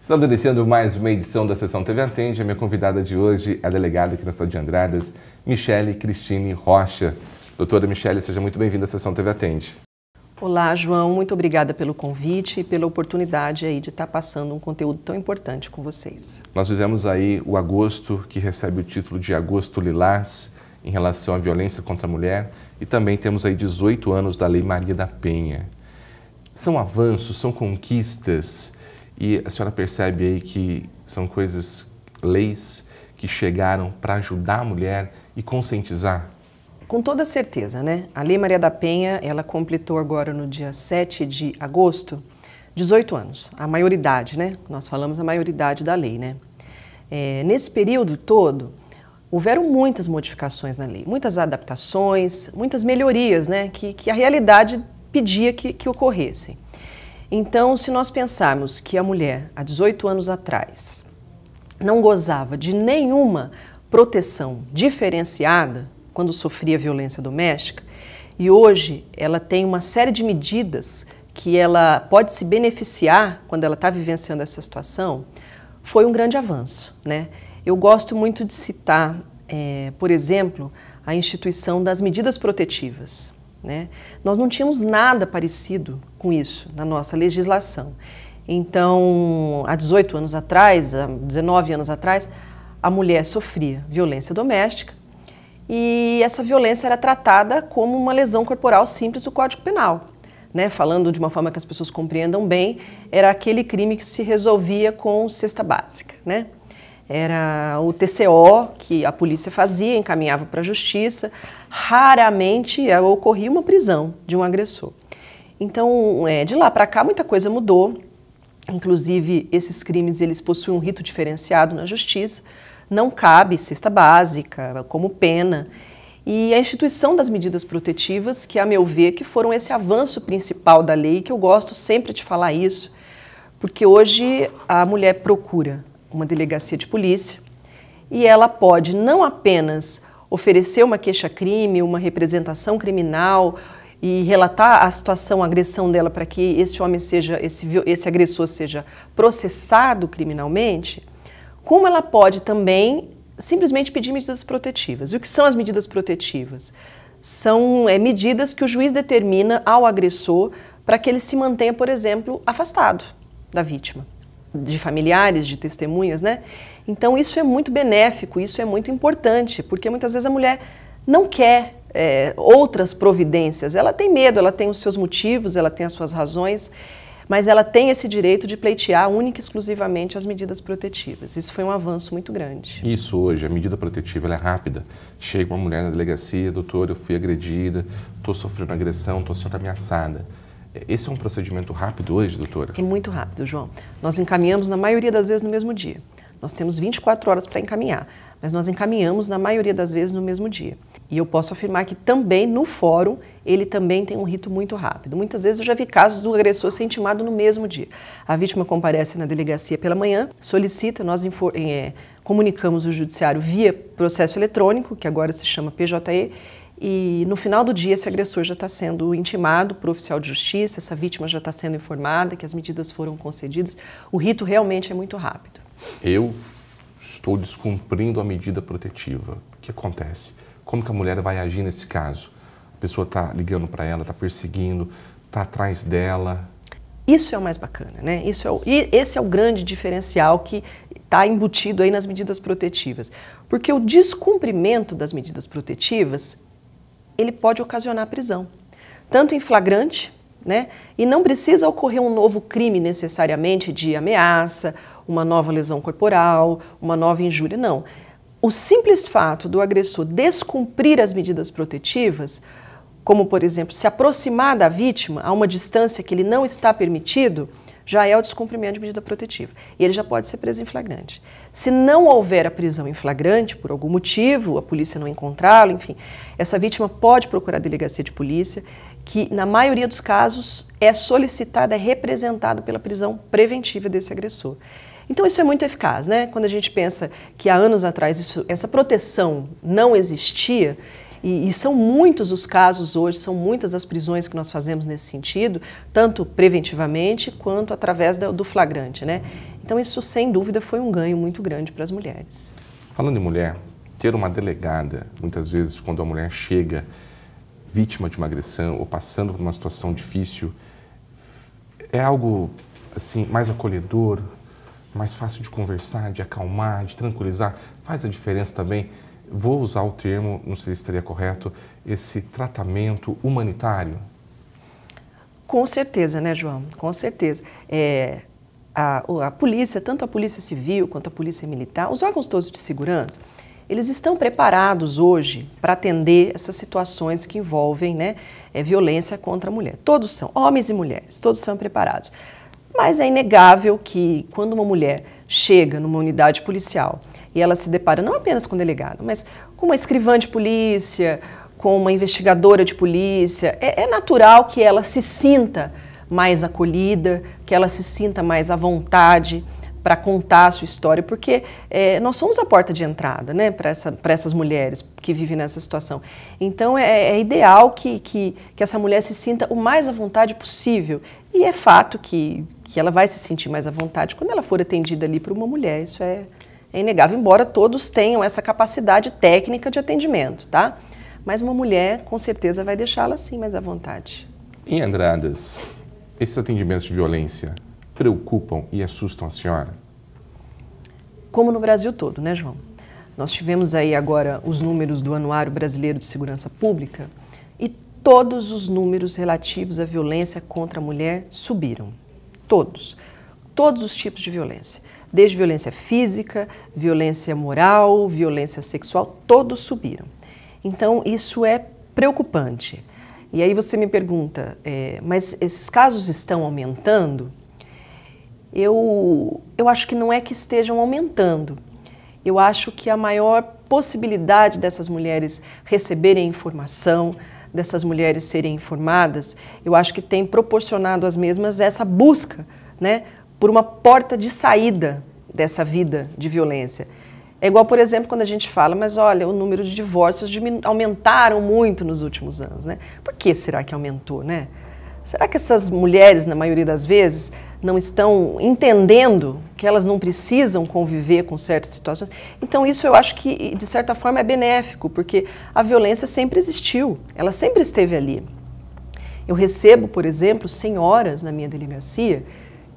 Estamos iniciando mais uma edição da Sessão TV Atende. A minha convidada de hoje é a delegada aqui na cidade de Andradas, Michele Cristine Rocha. Doutora Michele, seja muito bem-vinda à Sessão TV Atende. Olá, João. Muito obrigada pelo convite e pela oportunidade aí de estar passando um conteúdo tão importante com vocês. Nós fizemos aí o agosto, que recebe o título de Agosto Lilás em relação à violência contra a mulher e também temos aí 18 anos da Lei Maria da Penha. São avanços, são conquistas e a senhora percebe aí que são coisas, leis que chegaram para ajudar a mulher e conscientizar? Com toda certeza, né? A Lei Maria da Penha, ela completou agora no dia 7 de agosto 18 anos, a maioridade, né? Nós falamos a maioridade da lei, né? É, nesse período todo, houveram muitas modificações na lei, muitas adaptações, muitas melhorias né, que, que a realidade pedia que, que ocorressem. Então, se nós pensarmos que a mulher, há 18 anos atrás, não gozava de nenhuma proteção diferenciada quando sofria violência doméstica, e hoje ela tem uma série de medidas que ela pode se beneficiar quando ela está vivenciando essa situação, foi um grande avanço, né? Eu gosto muito de citar, é, por exemplo, a instituição das medidas protetivas. Né? Nós não tínhamos nada parecido com isso na nossa legislação. Então, há 18 anos atrás, há 19 anos atrás, a mulher sofria violência doméstica e essa violência era tratada como uma lesão corporal simples do Código Penal. Né? Falando de uma forma que as pessoas compreendam bem, era aquele crime que se resolvia com cesta básica. Né? era o TCO que a polícia fazia, encaminhava para a justiça. Raramente eh, ocorria uma prisão de um agressor. Então, é, de lá para cá, muita coisa mudou. Inclusive, esses crimes eles possuem um rito diferenciado na justiça. Não cabe cesta básica como pena. E a instituição das medidas protetivas, que a meu ver, que foram esse avanço principal da lei, que eu gosto sempre de falar isso, porque hoje a mulher procura uma delegacia de polícia e ela pode não apenas oferecer uma queixa-crime, uma representação criminal e relatar a situação, a agressão dela para que esse homem seja, esse, esse agressor seja processado criminalmente, como ela pode também simplesmente pedir medidas protetivas. E o que são as medidas protetivas? São é, medidas que o juiz determina ao agressor para que ele se mantenha, por exemplo, afastado da vítima de familiares, de testemunhas, né? Então isso é muito benéfico, isso é muito importante, porque muitas vezes a mulher não quer é, outras providências, ela tem medo, ela tem os seus motivos, ela tem as suas razões, mas ela tem esse direito de pleitear única e exclusivamente as medidas protetivas. Isso foi um avanço muito grande. Isso hoje, a medida protetiva é rápida. Chega uma mulher na delegacia, doutor, eu fui agredida, estou sofrendo agressão, estou sendo ameaçada esse é um procedimento rápido hoje, doutora? É muito rápido, João. Nós encaminhamos, na maioria das vezes, no mesmo dia. Nós temos 24 horas para encaminhar, mas nós encaminhamos, na maioria das vezes, no mesmo dia. E eu posso afirmar que também no fórum ele também tem um rito muito rápido. Muitas vezes eu já vi casos do agressor ser intimado no mesmo dia. A vítima comparece na delegacia pela manhã, solicita, nós é, comunicamos o judiciário via processo eletrônico, que agora se chama PJE, e no final do dia, esse agressor já está sendo intimado por oficial de justiça, essa vítima já está sendo informada que as medidas foram concedidas. O rito realmente é muito rápido. Eu estou descumprindo a medida protetiva. O que acontece? Como que a mulher vai agir nesse caso? A pessoa está ligando para ela, está perseguindo, está atrás dela. Isso é o mais bacana, né? Isso é o, e esse é o grande diferencial que está embutido aí nas medidas protetivas. Porque o descumprimento das medidas protetivas ele pode ocasionar prisão, tanto em flagrante, né? E não precisa ocorrer um novo crime necessariamente de ameaça, uma nova lesão corporal, uma nova injúria, não. O simples fato do agressor descumprir as medidas protetivas, como por exemplo se aproximar da vítima a uma distância que ele não está permitido, já é o descumprimento de medida protetiva. E ele já pode ser preso em flagrante. Se não houver a prisão em flagrante, por algum motivo, a polícia não encontrá-lo, enfim, essa vítima pode procurar a delegacia de polícia, que na maioria dos casos é solicitada, é representada pela prisão preventiva desse agressor. Então isso é muito eficaz, né? Quando a gente pensa que há anos atrás isso, essa proteção não existia, e, e são muitos os casos hoje, são muitas as prisões que nós fazemos nesse sentido, tanto preventivamente quanto através do flagrante, né? Então isso sem dúvida foi um ganho muito grande para as mulheres. Falando em mulher, ter uma delegada, muitas vezes quando a mulher chega vítima de uma agressão ou passando por uma situação difícil, é algo assim mais acolhedor, mais fácil de conversar, de acalmar, de tranquilizar. Faz a diferença também vou usar o termo, não sei se estaria correto, esse tratamento humanitário? Com certeza, né, João? Com certeza. É, a, a polícia, tanto a polícia civil quanto a polícia militar, os órgãos todos de segurança, eles estão preparados hoje para atender essas situações que envolvem né, é, violência contra a mulher. Todos são, homens e mulheres, todos são preparados. Mas é inegável que quando uma mulher chega numa unidade policial e ela se depara não apenas com o delegado, mas com uma escrivã de polícia, com uma investigadora de polícia, é, é natural que ela se sinta mais acolhida, que ela se sinta mais à vontade para contar a sua história, porque é, nós somos a porta de entrada né, para essa, essas mulheres que vivem nessa situação. Então é, é ideal que, que, que, essa mulher se sinta o mais à vontade possível. E é fato que, que ela vai se sentir mais à vontade quando ela for atendida ali por uma mulher, isso é, é inegável, embora todos tenham essa capacidade técnica de atendimento, tá? Mas uma mulher, com certeza, vai deixá-la assim mais à vontade. Em Andradas, esses atendimentos de violência preocupam e assustam a senhora? Como no Brasil todo, né, João? Nós tivemos aí agora os números do Anuário Brasileiro de Segurança Pública e todos os números relativos à violência contra a mulher subiram. Todos. Todos os tipos de violência. Desde violência física, violência moral, violência sexual, todos subiram. Então, isso é preocupante. E aí você me pergunta, é, mas esses casos estão aumentando? Eu, eu acho que não é que estejam aumentando. Eu acho que a maior possibilidade dessas mulheres receberem informação, dessas mulheres serem informadas, eu acho que tem proporcionado às mesmas essa busca né, por uma porta de saída dessa vida de violência. É igual, por exemplo, quando a gente fala, mas olha, o número de divórcios aumentaram muito nos últimos anos, né? Por que será que aumentou, né? Será que essas mulheres, na maioria das vezes, não estão entendendo que elas não precisam conviver com certas situações? Então, isso eu acho que, de certa forma, é benéfico, porque a violência sempre existiu, ela sempre esteve ali. Eu recebo, por exemplo, senhoras na minha delegacia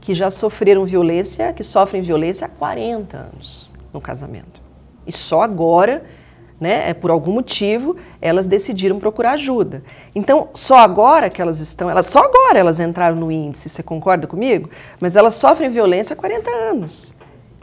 que já sofreram violência, que sofrem violência há 40 anos no casamento. E só agora, né, é por algum motivo, elas decidiram procurar ajuda. Então, só agora que elas estão, elas só agora elas entraram no índice, você concorda comigo? Mas elas sofrem violência há 40 anos.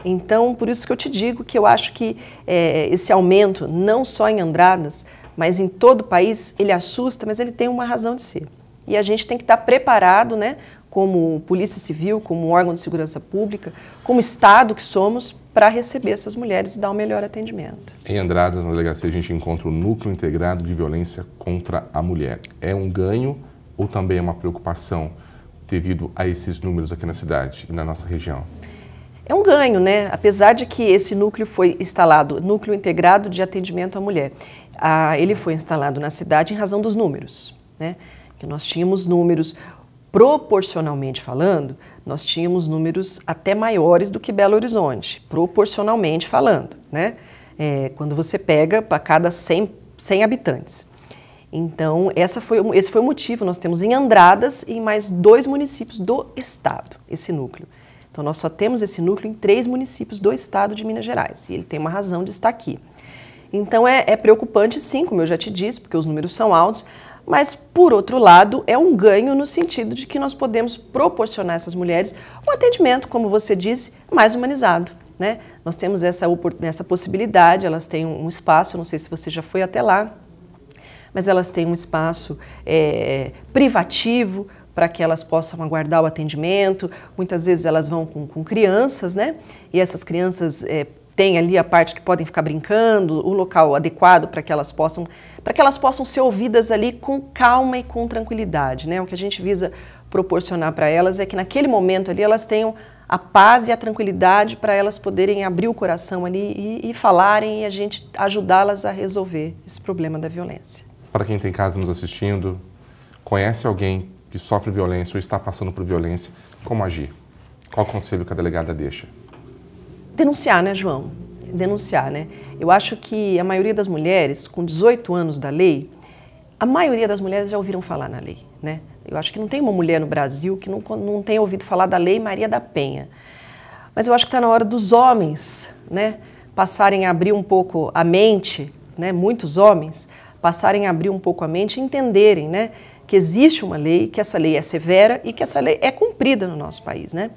Então, por isso que eu te digo que eu acho que é, esse aumento, não só em Andradas, mas em todo o país, ele assusta, mas ele tem uma razão de ser. E a gente tem que estar preparado né, como Polícia Civil, como órgão de segurança pública, como Estado que somos, para receber essas mulheres e dar o um melhor atendimento. Em Andradas, na delegacia, a gente encontra o Núcleo Integrado de Violência contra a Mulher. É um ganho ou também é uma preocupação devido a esses números aqui na cidade e na nossa região? É um ganho, né? Apesar de que esse núcleo foi instalado, Núcleo Integrado de Atendimento à Mulher, ah, ele foi instalado na cidade em razão dos números, né? Que nós tínhamos números, Proporcionalmente falando, nós tínhamos números até maiores do que Belo Horizonte, proporcionalmente falando, né? É, quando você pega para cada 100, 100 habitantes. Então, essa foi, esse foi o motivo. Nós temos em Andradas e em mais dois municípios do estado esse núcleo. Então, nós só temos esse núcleo em três municípios do estado de Minas Gerais. E ele tem uma razão de estar aqui. Então, é, é preocupante, sim, como eu já te disse, porque os números são altos, mas por outro lado é um ganho no sentido de que nós podemos proporcionar a essas mulheres um atendimento, como você disse, mais humanizado. Né? Nós temos essa, essa possibilidade, elas têm um espaço, não sei se você já foi até lá, mas elas têm um espaço é, privativo para que elas possam aguardar o atendimento. Muitas vezes elas vão com, com crianças, né? E essas crianças é, tem ali a parte que podem ficar brincando, o local adequado para que elas possam para que elas possam ser ouvidas ali com calma e com tranquilidade, né? O que a gente visa proporcionar para elas é que naquele momento ali elas tenham a paz e a tranquilidade para elas poderem abrir o coração ali e, e falarem e a gente ajudá-las a resolver esse problema da violência. Para quem tem casa nos assistindo, conhece alguém que sofre violência ou está passando por violência, como agir? Qual conselho que a delegada deixa? denunciar, né, João? Denunciar, né? Eu acho que a maioria das mulheres, com 18 anos da lei, a maioria das mulheres já ouviram falar na lei, né? Eu acho que não tem uma mulher no Brasil que não, não tenha ouvido falar da lei Maria da Penha. Mas eu acho que está na hora dos homens, né, passarem a abrir um pouco a mente, né, muitos homens passarem a abrir um pouco a mente e entenderem, né, que existe uma lei, que essa lei é severa e que essa lei é cumprida no nosso país, né?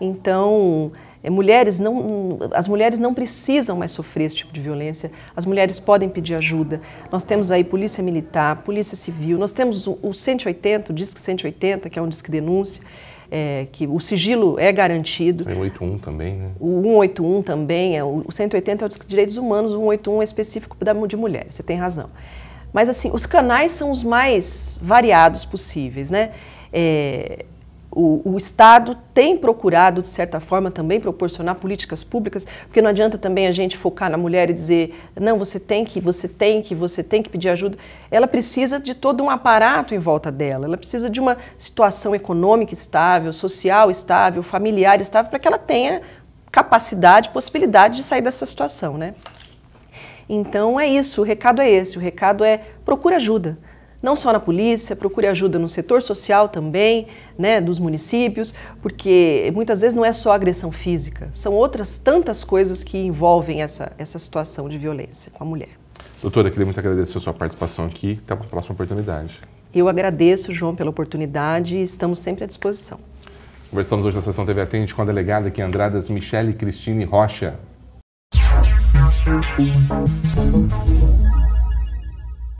Então, é, mulheres não, as mulheres não precisam mais sofrer esse tipo de violência, as mulheres podem pedir ajuda. Nós temos aí polícia militar, polícia civil, nós temos o, 180, o Disque 180, que é um disco denúncia, é, que o sigilo é garantido. o 181 também, né? O 181 também, é, o 180 é o disco de direitos humanos, o 181 é específico da, de mulheres, você tem razão. Mas assim, os canais são os mais variados possíveis, né? É, o, o, Estado tem procurado, de certa forma, também proporcionar políticas públicas, porque não adianta também a gente focar na mulher e dizer, não, você tem que, você tem que, você tem que pedir ajuda. Ela precisa de todo um aparato em volta dela, ela precisa de uma situação econômica estável, social estável, familiar estável, para que ela tenha capacidade, possibilidade de sair dessa situação, né? Então é isso, o recado é esse, o recado é procura ajuda não só na polícia, procure ajuda no setor social também, né, dos municípios, porque muitas vezes não é só agressão física, são outras tantas coisas que envolvem essa, essa situação de violência com a mulher. Doutora, queria muito agradecer a sua participação aqui. Até uma próxima oportunidade. Eu agradeço, João, pela oportunidade e estamos sempre à disposição. Conversamos hoje na Sessão TV Atende com a delegada aqui Andradas, Michele Cristine Rocha.